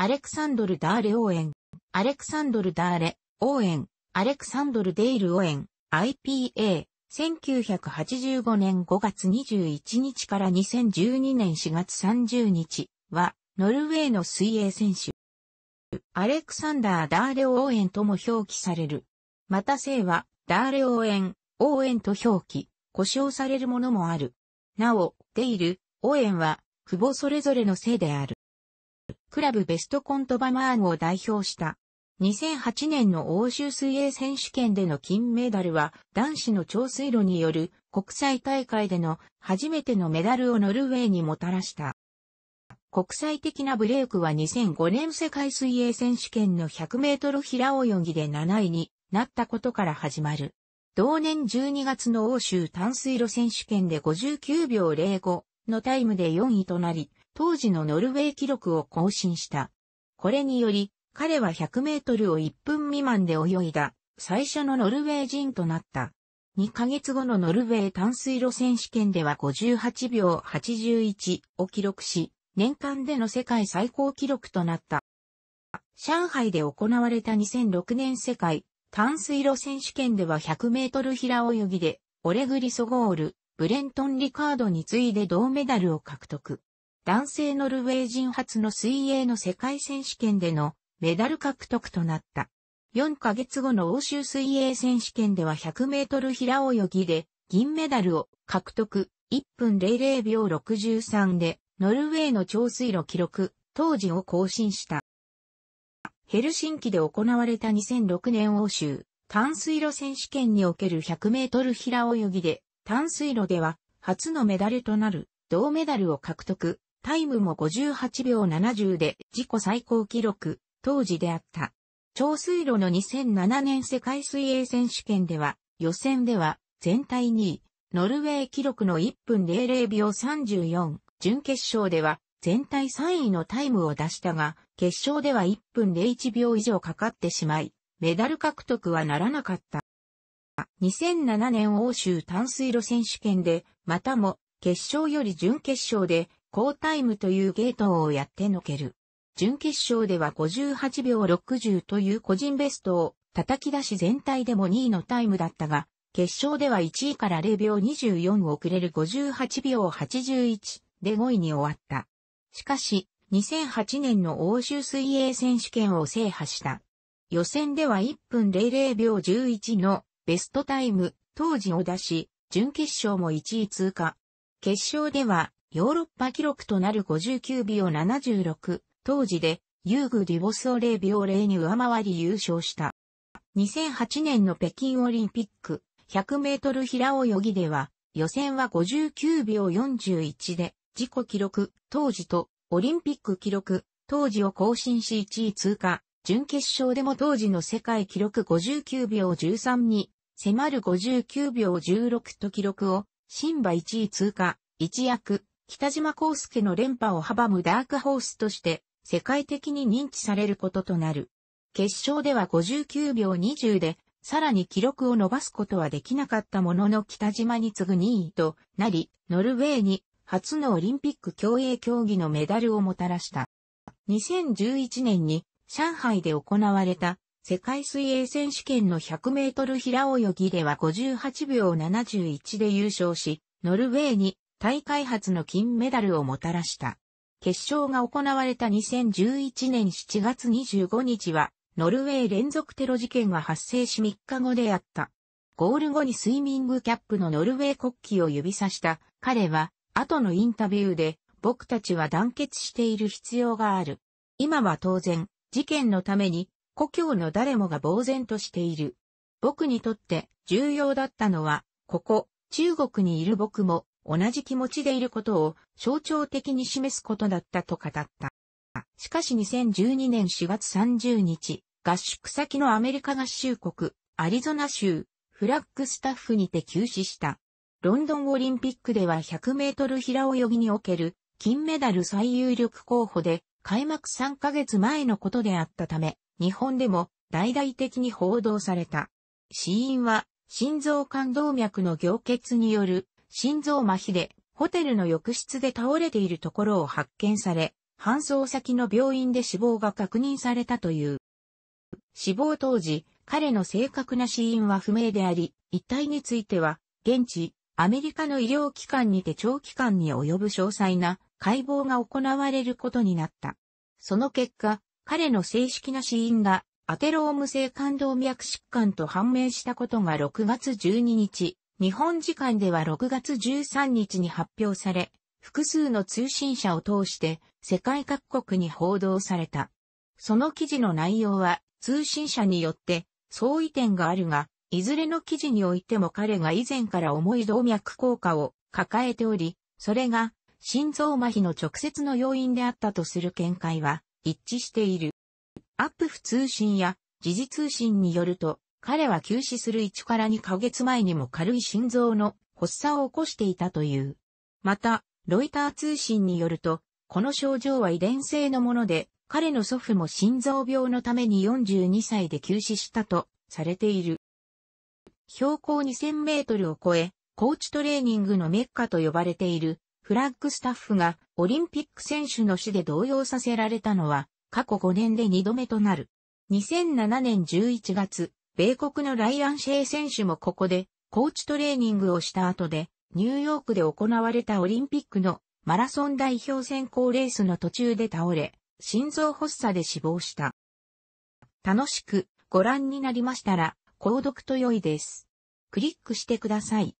アレクサンドル・ダーレ・オーエン、アレクサンドル・ダーレ、オーエン、アレクサンドル・デイル・オーエン、IPA、1985年5月21日から2012年4月30日は、ノルウェーの水泳選手。アレクサンダー・ダーレ・オーエンとも表記される。また姓は、ダーレ・オーエン、オーエンと表記、故障されるものもある。なお、デイル、オーエンは、父母それぞれの姓である。クラブベストコントバマーンを代表した。2008年の欧州水泳選手権での金メダルは男子の長水路による国際大会での初めてのメダルをノルウェーにもたらした。国際的なブレイクは2005年世界水泳選手権の100メートル平泳ぎで7位になったことから始まる。同年12月の欧州淡水路選手権で59秒05のタイムで4位となり、当時のノルウェー記録を更新した。これにより、彼は100メートルを1分未満で泳いだ、最初のノルウェー人となった。2ヶ月後のノルウェー淡水路選手権では58秒81を記録し、年間での世界最高記録となった。上海で行われた2006年世界淡水路選手権では100メートル平泳ぎで、オレグリソゴール、ブレントン・リカードに次いで銅メダルを獲得。男性ノルウェー人初の水泳の世界選手権でのメダル獲得となった。4ヶ月後の欧州水泳選手権では100メートル平泳ぎで銀メダルを獲得1分00秒63でノルウェーの長水路記録当時を更新した。ヘルシンキで行われた2006年欧州淡水路選手権における100メートル平泳ぎで淡水路では初のメダルとなる銅メダルを獲得タイムも58秒70で自己最高記録、当時であった。長水路の2007年世界水泳選手権では、予選では全体2位、ノルウェー記録の1分00秒34、準決勝では全体3位のタイムを出したが、決勝では1分01秒以上かかってしまい、メダル獲得はならなかった。2007年欧州淡水路選手権で、またも決勝より準決勝で高タイムというゲートをやってのける。準決勝では58秒60という個人ベストを叩き出し全体でも2位のタイムだったが、決勝では1位から0秒24遅れる58秒81で5位に終わった。しかし、2008年の欧州水泳選手権を制覇した。予選では1分00秒11のベストタイム当時を出し、準決勝も1位通過。決勝ではヨーロッパ記録となる59秒76、当時で、ユーグ・ディボスを0秒0に上回り優勝した。2008年の北京オリンピック、100メートル平泳ぎでは、予選は59秒41で、自己記録、当時と、オリンピック記録、当時を更新し1位通過、準決勝でも当時の世界記録59秒13に、迫る59秒16と記録を、新馬1位通過、一躍、北島康介の連覇を阻むダークホースとして世界的に認知されることとなる。決勝では59秒20で、さらに記録を伸ばすことはできなかったものの北島に次ぐ2位となり、ノルウェーに初のオリンピック競泳競技のメダルをもたらした。2011年に上海で行われた世界水泳選手権の100メートル平泳ぎでは58秒71で優勝し、ノルウェーに大会初の金メダルをもたらした。決勝が行われた2011年7月25日は、ノルウェー連続テロ事件が発生し3日後であった。ゴール後にスイミングキャップのノルウェー国旗を指さした彼は、後のインタビューで、僕たちは団結している必要がある。今は当然、事件のために、故郷の誰もが呆然としている。僕にとって重要だったのは、ここ、中国にいる僕も、同じ気持ちでいることを象徴的に示すことだったと語った。しかし2012年4月30日、合宿先のアメリカ合衆国、アリゾナ州、フラッグスタッフにて休止した。ロンドンオリンピックでは100メートル平泳ぎにおける金メダル最有力候補で開幕3ヶ月前のことであったため、日本でも大々的に報道された。死因は心臓冠動脈の凝結による心臓麻痺で、ホテルの浴室で倒れているところを発見され、搬送先の病院で死亡が確認されたという。死亡当時、彼の正確な死因は不明であり、遺体については、現地、アメリカの医療機関にて長期間に及ぶ詳細な解剖が行われることになった。その結果、彼の正式な死因がアテローム性冠動脈疾患と判明したことが6月12日、日本時間では6月13日に発表され、複数の通信社を通して世界各国に報道された。その記事の内容は通信社によって相違点があるが、いずれの記事においても彼が以前から重い動脈硬化を抱えており、それが心臓麻痺の直接の要因であったとする見解は一致している。アップフ通信や時事通信によると、彼は休止する1から2ヶ月前にも軽い心臓の発作を起こしていたという。また、ロイター通信によると、この症状は遺伝性のもので、彼の祖父も心臓病のために42歳で休止したとされている。標高2000メートルを超え、コーチトレーニングのメッカと呼ばれているフラッグスタッフがオリンピック選手の死で動揺させられたのは過去5年で2度目となる。2007年11月、米国のライアン・シェイ選手もここで、コーチトレーニングをした後で、ニューヨークで行われたオリンピックのマラソン代表選考レースの途中で倒れ、心臓発作で死亡した。楽しくご覧になりましたら、購読と良いです。クリックしてください。